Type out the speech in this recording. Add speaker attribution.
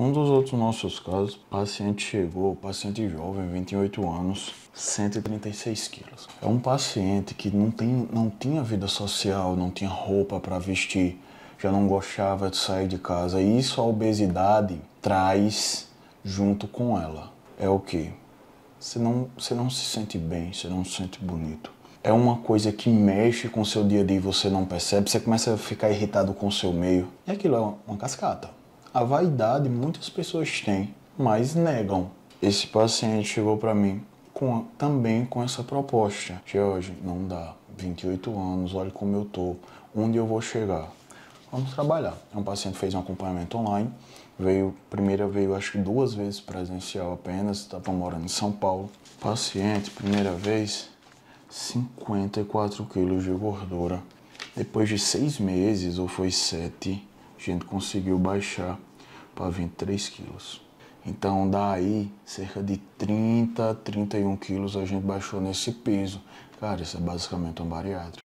Speaker 1: Um dos outros nossos casos, o paciente chegou, paciente jovem, 28 anos, 136 quilos. É um paciente que não, tem, não tinha vida social, não tinha roupa para vestir, já não gostava de sair de casa. E isso a obesidade traz junto com ela. É o que? Você não, você não se sente bem, você não se sente bonito. É uma coisa que mexe com o seu dia a dia e você não percebe, você começa a ficar irritado com o seu meio. E aquilo é uma cascata. A vaidade muitas pessoas têm, mas negam. Esse paciente chegou para mim com, também com essa proposta. George, não dá. 28 anos, olha como eu tô, onde eu vou chegar.
Speaker 2: Vamos trabalhar.
Speaker 1: Um paciente fez um acompanhamento online, veio, primeira veio acho que duas vezes presencial apenas, estava tá, morando em São Paulo. Paciente, primeira vez, 54 quilos de gordura. Depois de seis meses, ou foi sete, a gente conseguiu baixar para 23 quilos. Então, daí, cerca de 30, 31 quilos a gente baixou nesse peso. Cara, isso é basicamente um bariátrico.